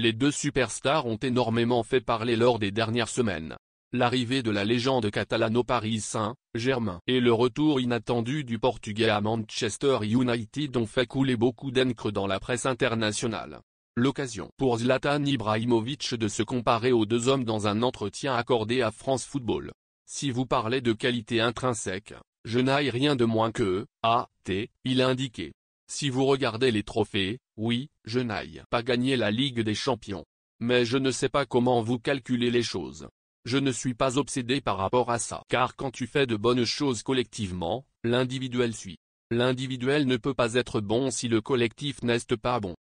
Les deux superstars ont énormément fait parler lors des dernières semaines. L'arrivée de la légende catalane au Paris Saint-Germain et le retour inattendu du Portugais à Manchester United ont fait couler beaucoup d'encre dans la presse internationale. L'occasion pour Zlatan Ibrahimovic de se comparer aux deux hommes dans un entretien accordé à France Football. Si vous parlez de qualité intrinsèque, je n'aille rien de moins que, a, t, il a indiqué. Si vous regardez les trophées, oui, je n'aille pas gagner la Ligue des Champions. Mais je ne sais pas comment vous calculez les choses. Je ne suis pas obsédé par rapport à ça. Car quand tu fais de bonnes choses collectivement, l'individuel suit. L'individuel ne peut pas être bon si le collectif n'est pas bon.